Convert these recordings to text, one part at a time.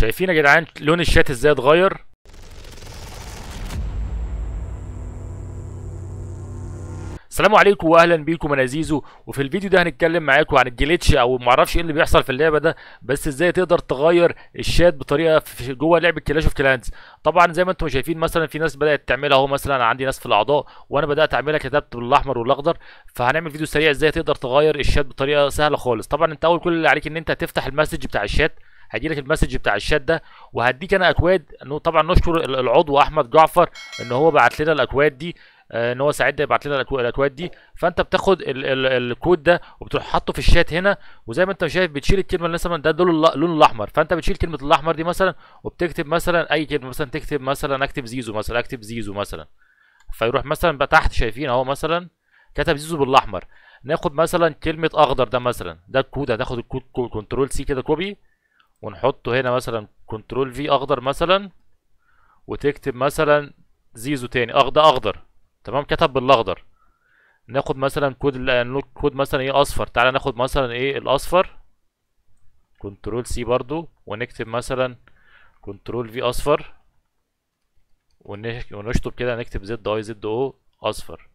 شايفين يا جدعان لون الشات ازاي اتغير السلام عليكم واهلا بيكم انا زيزو وفي الفيديو ده هنتكلم معاكم عن الجليتش او معرفش ايه اللي بيحصل في اللعبه ده بس ازاي تقدر تغير الشات بطريقه جوه لعبه كلاش اوف كلانز طبعا زي ما انتم شايفين مثلا في ناس بدات تعملها اهو مثلا عندي ناس في الاعضاء وانا بدات اعملها كتبت بالاحمر والاخضر فهنعمل فيديو سريع ازاي تقدر تغير الشات بطريقه سهله خالص طبعا انت اول كل اللي عليك ان انت تفتح المسج بتاع الشات هدي لك المسج بتاع الشات ده وهديك انا اكواد انه طبعا نشكر العضو احمد جعفر ان هو بعت لنا الاكواد دي آه، ان هو ساعدنا يبعت لنا الاكواد دي فانت بتاخد ال ال الكود ده وبتروح حاطه في الشات هنا وزي ما انت شايف بتشيل الكلمه اللي مثلا ده اللون اللون الاحمر فانت بتشيل كلمه الاحمر دي مثلا وبتكتب مثلا اي كلمه مثلا تكتب مثلا اكتب زيزو مثلا اكتب زيزو مثلا فيروح مثلا بقى تحت شايفين اهو مثلا كتب زيزو بالاحمر ناخد مثلا كلمه اخضر ده مثلا ده الكود هتاخد الكود كنترول سي كده كوبي ونحطه هنا مثلا كنترول في اخضر مثلا وتكتب مثلا زيزو تاني اخضر اخضر تمام كتب بالاخضر ناخد مثلا كود كود مثلا ايه اصفر تعالى ناخد مثلا ايه الاصفر كنترول سي برضو ونكتب مثلا كنترول في اصفر ونشطب كده نكتب زد اي زد او اصفر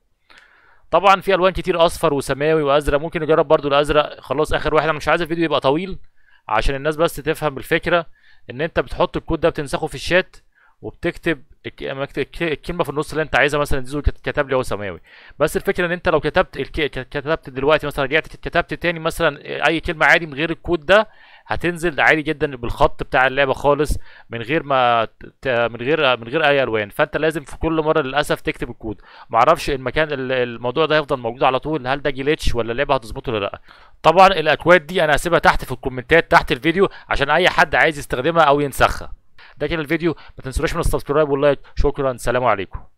طبعا في الوان كتير اصفر وسماوي وازرق ممكن نجرب برضو الازرق خلاص اخر واحد انا مش عايز الفيديو يبقى طويل عشان الناس بس تفهم الفكره ان انت بتحط الكود ده بتنسخه في الشات وبتكتب يعني الكلمه في النص اللي انت عايزها مثلا دي كتب لي هو سماوي بس الفكره ان انت لو كتبت كتبت دلوقتي مثلا رجعت كتبت تاني مثلا آه، اي كلمه عادي من غير الكود ده هتنزل عادي جدا بالخط بتاع اللعبه خالص من غير ما من غير آه، من غير اي الوان فانت لازم في كل مره للاسف تكتب الكود معرفش المكان الموضوع ده هيفضل موجود على طول هل ده جليتش ولا اللعبه هتظبطه ولا لا طبعا الاكواد دي انا هسيبها تحت في الكومنتات تحت الفيديو عشان اي حد عايز يستخدمها او ينسخها ده كان الفيديو ما تنسوناش من السبسكرايب واللايك شكرا سلام عليكم